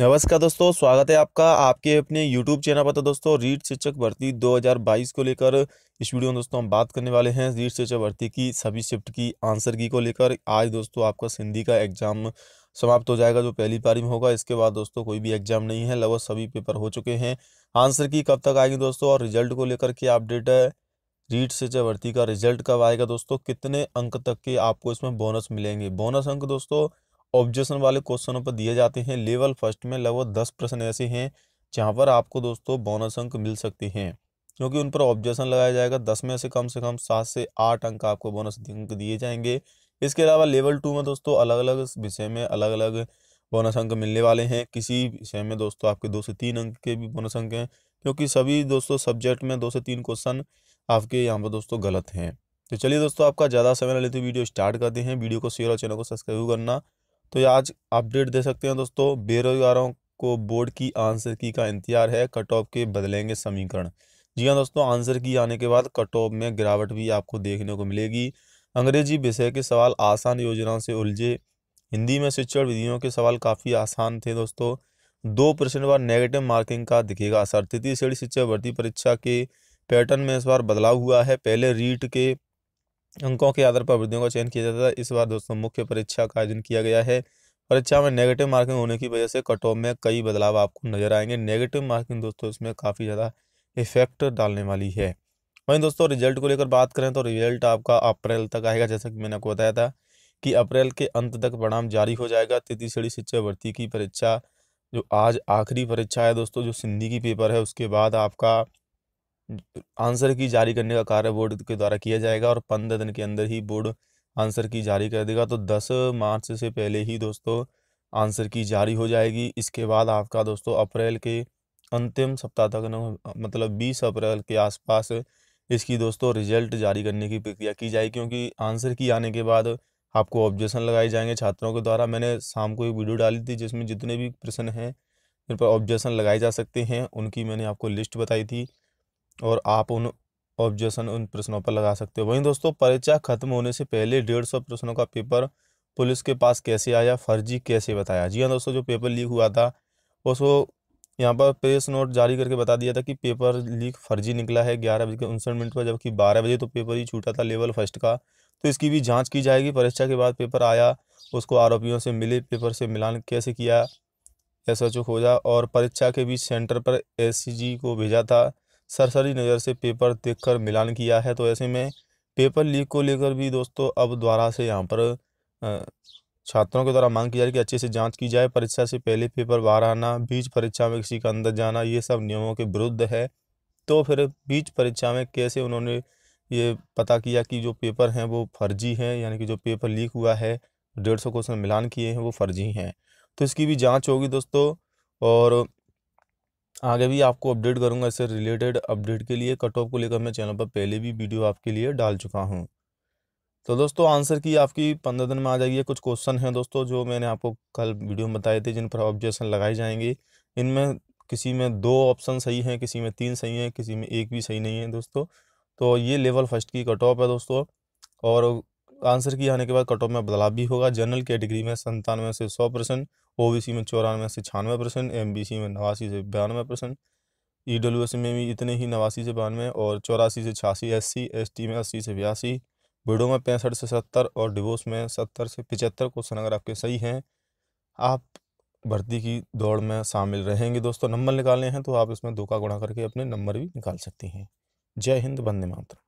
नमस्कार दोस्तों स्वागत है आपका आपके अपने YouTube चैनल पर तो दोस्तों रीट शिक्षक भर्ती 2022 को लेकर इस वीडियो में दोस्तों हम बात करने वाले हैं रीट शिक्षक भर्ती की सभी शिफ्ट की आंसर की को लेकर आज दोस्तों आपका सिंधी का एग्जाम समाप्त हो जाएगा जो पहली पारी में होगा इसके बाद दोस्तों कोई भी एग्जाम नहीं है लगभग सभी पेपर हो चुके हैं आंसर की कब तक आएगी दोस्तों और रिजल्ट को लेकर क्या अपडेट है रीट शिक्षा भर्ती का रिजल्ट कब आएगा दोस्तों कितने अंक तक के आपको इसमें बोनस मिलेंगे बोनस अंक दोस्तों ऑब्जेक्शन वाले क्वेश्चनों पर दिए जाते हैं लेवल फर्स्ट में लगभग दस प्रश्न ऐसे हैं जहाँ पर आपको दोस्तों बोनस अंक मिल सकते हैं क्योंकि उन पर ऑब्जेक्शन लगाया जाएगा दस में से कम से कम सात से आठ अंक आपको बोनस अंक दिए जाएंगे इसके अलावा लेवल टू में दोस्तों अलग अलग विषय में अलग अलग बोनस अंक मिलने वाले हैं किसी विषय में दोस्तों आपके दो से तीन अंक के भी बोनस अंक हैं क्योंकि सभी दोस्तों सब्जेक्ट में दो से तीन क्वेश्चन आपके यहाँ पर दोस्तों गलत हैं तो चलिए दोस्तों आपका ज़्यादा समय लेते वीडियो स्टार्ट करते हैं वीडियो को शेयर और चैनल को सब्सक्राइब करना तो आज अपडेट दे सकते हैं दोस्तों बेरोजगारों को बोर्ड की आंसर की का इंतजार है कट ऑफ के बदलेंगे समीकरण जी हाँ दोस्तों आंसर की आने के बाद कट ऑफ में गिरावट भी आपको देखने को मिलेगी अंग्रेजी विषय के सवाल आसान योजनाओं से उलझे हिंदी में शिक्षण विधियों के सवाल काफ़ी आसान थे दोस्तों दो परसेंट बार नेगेटिव मार्किंग का दिखेगा असर तृतीय श्रेणी शिक्षा भर्ती परीक्षा के पैटर्न में इस बार बदलाव हुआ है पहले रीट के अंकों के आधार पर अभ्यर्थियों का चयन किया जाता था इस बार दोस्तों मुख्य परीक्षा का आयोजन किया गया है परीक्षा में नेगेटिव मार्किंग होने की वजह से कट ऑफ में कई बदलाव आपको नजर आएंगे नेगेटिव मार्किंग दोस्तों इसमें काफ़ी ज़्यादा इफेक्ट डालने वाली है वहीं दोस्तों रिजल्ट को लेकर बात करें तो रिजल्ट आपका अप्रैल तक आएगा जैसा कि मैंने आपको बताया था कि अप्रैल के अंत तक परिणाम जारी हो जाएगा तृतीय श्रेणी शिक्षा भर्ती की परीक्षा जो आज आखिरी परीक्षा है दोस्तों जो सिंधी की पेपर है उसके बाद आपका आंसर की जारी करने का कार्य बोर्ड के द्वारा किया जाएगा और पंद्रह दिन के अंदर ही बोर्ड आंसर की जारी कर देगा तो दस मार्च से पहले ही दोस्तों आंसर की जारी हो जाएगी इसके बाद आपका दोस्तों अप्रैल के अंतिम सप्ताह तक मतलब बीस अप्रैल के आसपास इसकी दोस्तों रिजल्ट जारी करने की प्रक्रिया की जाएगी क्योंकि आंसर की आने के बाद आपको ऑब्जेक्शन लगाए जाएंगे छात्रों के द्वारा मैंने शाम को एक वीडियो डाली थी जिसमें जितने भी प्रश्न हैं जिन पर ऑब्जेक्शन लगाए जा सकते हैं उनकी मैंने आपको लिस्ट बताई थी और आप उन ऑब्जेक्शन उन प्रश्नों पर लगा सकते हो वहीं दोस्तों परीक्षा खत्म होने से पहले डेढ़ सौ प्रश्नों का पेपर पुलिस के पास कैसे आया फर्जी कैसे बताया जी हाँ दोस्तों जो पेपर लीक हुआ था उसको यहाँ पर प्रेस नोट जारी करके बता दिया था कि पेपर लीक फर्जी निकला है ग्यारह बजे के उनसठ मिनट पर जबकि बारह बजे तो पेपर ही छूटा था लेवल फर्स्ट का तो इसकी भी जाँच की जाएगी परीक्षा के बाद पेपर आया उसको आरोपियों से मिले पेपर से मिलान कैसे किया एस एच खोजा और परीक्षा के बीच सेंटर पर एस को भेजा था सरसरी नज़र से पेपर देखकर मिलान किया है तो ऐसे में पेपर लीक को लेकर भी दोस्तों अब द्वारा से यहाँ पर छात्रों के द्वारा मांग की जा रही है कि अच्छे से जांच की जाए परीक्षा से पहले पेपर बाहर आना बीच परीक्षा में किसी का अंदर जाना ये सब नियमों के विरुद्ध है तो फिर बीच परीक्षा में कैसे उन्होंने ये पता किया कि जो पेपर हैं वो फर्जी हैं यानी कि जो पेपर लीक हुआ है डेढ़ सौ क्वेश्चन मिलान किए हैं वो फर्जी हैं तो इसकी भी जाँच होगी दोस्तों और आगे भी आपको अपडेट करूंगा इससे रिलेटेड अपडेट के लिए कट ऑफ को लेकर मैं चैनल पर पहले भी वीडियो आपके लिए डाल चुका हूं तो दोस्तों आंसर की आपकी पंद्रह दिन में आ जाएगी कुछ क्वेश्चन हैं दोस्तों जो मैंने आपको कल वीडियो में बताए थे जिन पर ऑब्जेक्शन लगाए जाएंगे इनमें किसी में दो ऑप्शन सही हैं किसी में तीन सही हैं किसी में एक भी सही नहीं है दोस्तों तो ये लेवल फर्स्ट की कट ऑफ है दोस्तों और आंसर की आने के बाद कट ऑफ में बदलाव भी होगा जनरल कैटेगरी में संतानवे से सौ परसेंट ओबीसी में चौरानवे से छियानवे परसेंट एम में नवासी से बयानवे परसेंट ई e में भी इतने ही नवासी से बानवे और चौरासी से छियासी एस एसटी में अस्सी से बयासी बीडो में पैंसठ से सत्तर और डिवोर्स में सत्तर से पिचहत्तर क्वेश्चन अगर आपके सही हैं आप भर्ती की दौड़ में शामिल रहेंगे दोस्तों नंबर निकालने हैं तो आप इसमें दो का गुणा करके अपने नंबर भी निकाल सकती हैं जय हिंद वंदे मातरम